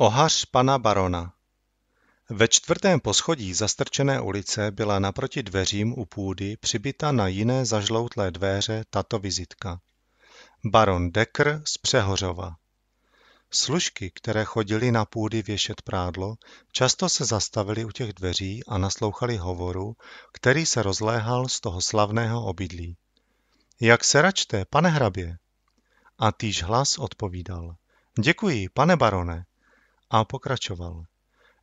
Ohař pana barona Ve čtvrtém poschodí zastrčené ulice byla naproti dveřím u půdy přibita na jiné zažloutlé dveře tato vizitka. Baron Dekr z Přehořova. Služky, které chodili na půdy věšet prádlo, často se zastavili u těch dveří a naslouchali hovoru, který se rozléhal z toho slavného obydlí. Jak se račte, pane hrabě? A týž hlas odpovídal. Děkuji, pane barone. A pokračoval.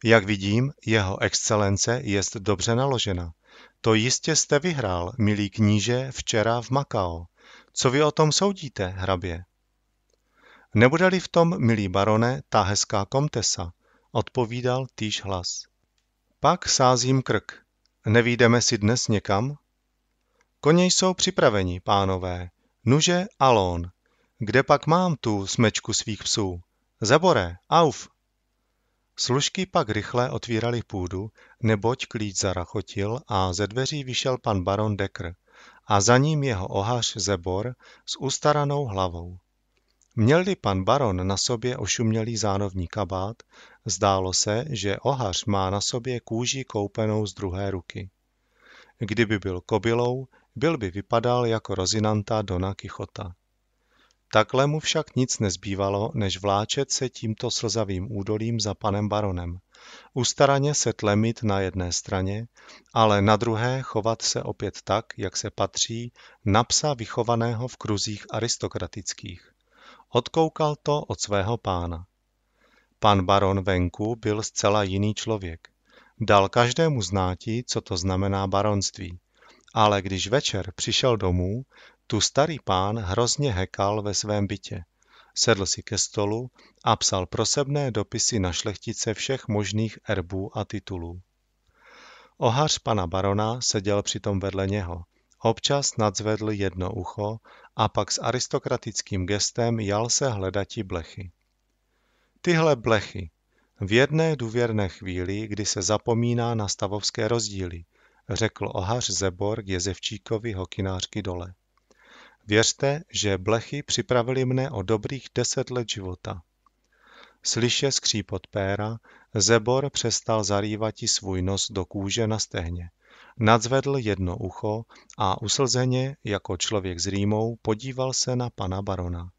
Jak vidím, jeho excelence jest dobře naložena. To jistě jste vyhrál, milý kníže, včera v Makao. Co vy o tom soudíte, hrabě? Nebude-li v tom, milý barone, ta hezká komtesa, odpovídal týž hlas. Pak sázím krk. Nevídeme si dnes někam? Koně jsou připraveni, pánové. Nuže, alon. Kde pak mám tu smečku svých psů? Zabore, auf! Služky pak rychle otvírali půdu, neboť klíč zarachotil a ze dveří vyšel pan baron Dekr a za ním jeho ohař Zebor s ustaranou hlavou. Měl-li pan baron na sobě ošumělý zánovní kabát, zdálo se, že ohař má na sobě kůži koupenou z druhé ruky. Kdyby byl kobylou, byl by vypadal jako rozinanta Dona Kichota. Takhle mu však nic nezbývalo, než vláčet se tímto slzavým údolím za panem baronem. Ustaraně se tlemit na jedné straně, ale na druhé chovat se opět tak, jak se patří, na psa vychovaného v kruzích aristokratických. Odkoukal to od svého pána. Pan baron venku byl zcela jiný člověk. Dal každému znáti, co to znamená baronství. Ale když večer přišel domů, tu starý pán hrozně hekal ve svém bytě. Sedl si ke stolu a psal prosebné dopisy na šlechtice všech možných erbů a titulů. Ohař pana barona seděl přitom vedle něho. Občas nadzvedl jedno ucho a pak s aristokratickým gestem jal se hledati blechy. Tyhle blechy. V jedné důvěrné chvíli, kdy se zapomíná na stavovské rozdíly, řekl ohař Zebor k jezevčíkovi hokinářky dole. Věřte, že blechy připravili mne o dobrých deset let života. Slyše skřípot péra, Zebor přestal zarývati svůj nos do kůže na stehně. Nadzvedl jedno ucho a uslzeně, jako člověk s rýmou, podíval se na pana barona.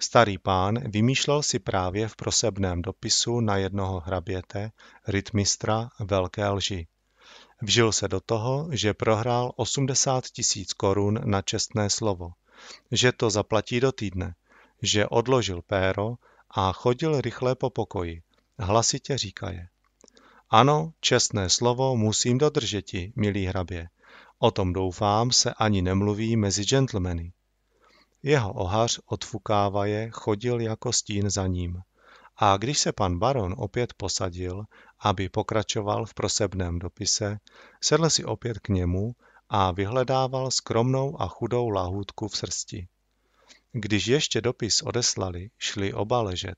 Starý pán vymýšlel si právě v prosebném dopisu na jednoho hraběte, rytmistra velké lži. Vžil se do toho, že prohrál 80 tisíc korun na čestné slovo, že to zaplatí do týdne, že odložil péro a chodil rychle po pokoji. Hlasitě říká je. Ano, čestné slovo musím dodržeti, milý hrabě. O tom doufám se ani nemluví mezi gentlemany. Jeho ohař odfukávaje chodil jako stín za ním. A když se pan baron opět posadil, aby pokračoval v prosebném dopise, sedl si opět k němu a vyhledával skromnou a chudou lahůdku v srsti. Když ještě dopis odeslali, šli oba ležet.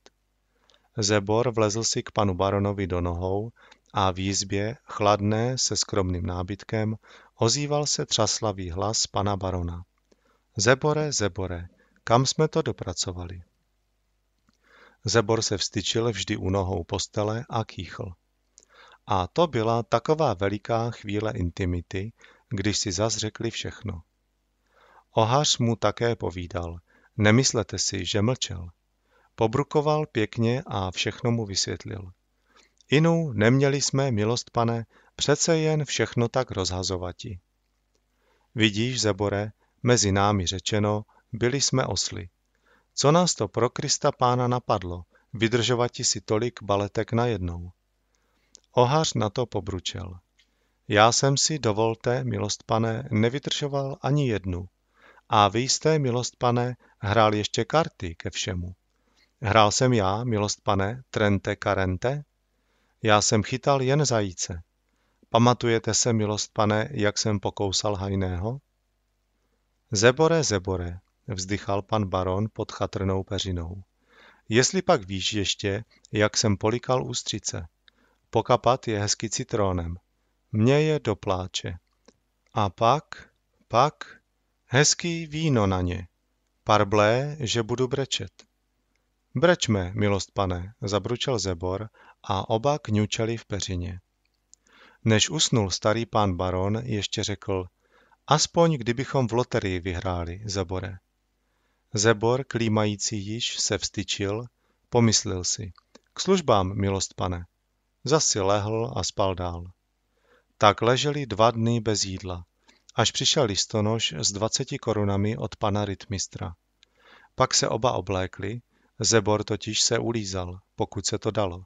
Zebor vlezl si k panu baronovi do nohou a v jízbě, chladné se skromným nábytkem, ozýval se třaslavý hlas pana barona. Zebore, zebore, kam jsme to dopracovali? Zebor se vstyčil vždy u nohou postele a kýchl. A to byla taková veliká chvíle intimity, když si zas řekli všechno. Ohař mu také povídal, nemyslete si, že mlčel. Pobrukoval pěkně a všechno mu vysvětlil. Inu, neměli jsme, milost pane, přece jen všechno tak rozhazovati. Vidíš, Zebore, mezi námi řečeno, byli jsme osly. Co nás to pro Krista pána napadlo, vydržovati si tolik baletek najednou? Ohař na to pobručel. Já jsem si, dovolte, milost pane, nevydržoval ani jednu. A vy jste, milost pane, hrál ještě karty ke všemu. Hrál jsem já, milost pane, trente karente? Já jsem chytal jen zajíce. Pamatujete se, milost pane, jak jsem pokousal hajného? Zebore, zebore, vzdychal pan baron pod chatrnou peřinou. Jestli pak víš ještě, jak jsem polikal ústřice. Pokapat je hezky citrónem. Mně je do pláče. A pak, pak, hezký víno na ně. Parblé, že budu brečet. Brečme, milost pane, zabručel Zebor a oba kňučeli v peřině. Než usnul starý pán baron, ještě řekl, aspoň kdybychom v loterii vyhráli, Zebore. Zebor, klímající již, se vstyčil, pomyslil si. K službám, milost pane. Zasi lehl a spal dál. Tak leželi dva dny bez jídla, až přišel listonož s dvaceti korunami od pana rytmistra. Pak se oba oblékli, Zebor totiž se ulízal, pokud se to dalo.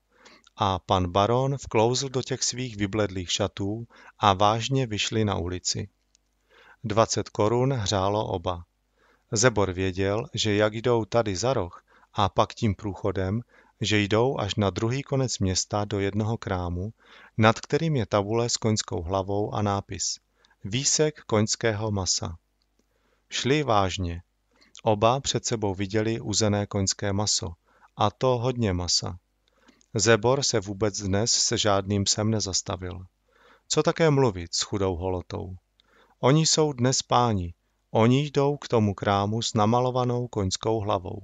A pan baron vklouzl do těch svých vybledlých šatů a vážně vyšli na ulici. Dvacet korun hřálo oba. Zebor věděl, že jak jdou tady za roh a pak tím průchodem, že jdou až na druhý konec města do jednoho krámu, nad kterým je tabule s koňskou hlavou a nápis Výsek koňského masa. Šli vážně. Oba před sebou viděli uzené koňské maso, a to hodně masa. Zebor se vůbec dnes se žádným sem nezastavil. Co také mluvit s chudou holotou? Oni jsou dnes páni, Oni jdou k tomu krámu s namalovanou koňskou hlavou.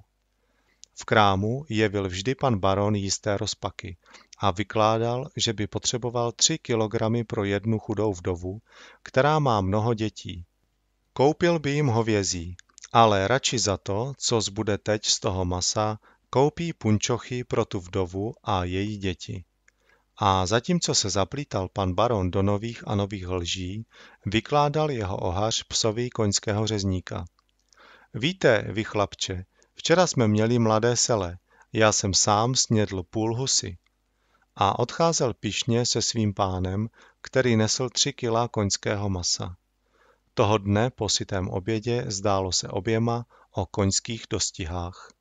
V krámu jevil vždy pan baron jisté rozpaky a vykládal, že by potřeboval tři kilogramy pro jednu chudou vdovu, která má mnoho dětí. Koupil by jim hovězí, ale radši za to, co zbude teď z toho masa, koupí punčochy pro tu vdovu a její děti. A zatímco se zaplítal pan baron do nových a nových lží, vykládal jeho ohař psovi koňského řezníka. Víte, vy chlapče, včera jsme měli mladé sele, já jsem sám snědl půl husy. A odcházel pišně se svým pánem, který nesl tři kila koňského masa. Toho dne po sitém obědě zdálo se oběma o koňských dostihách.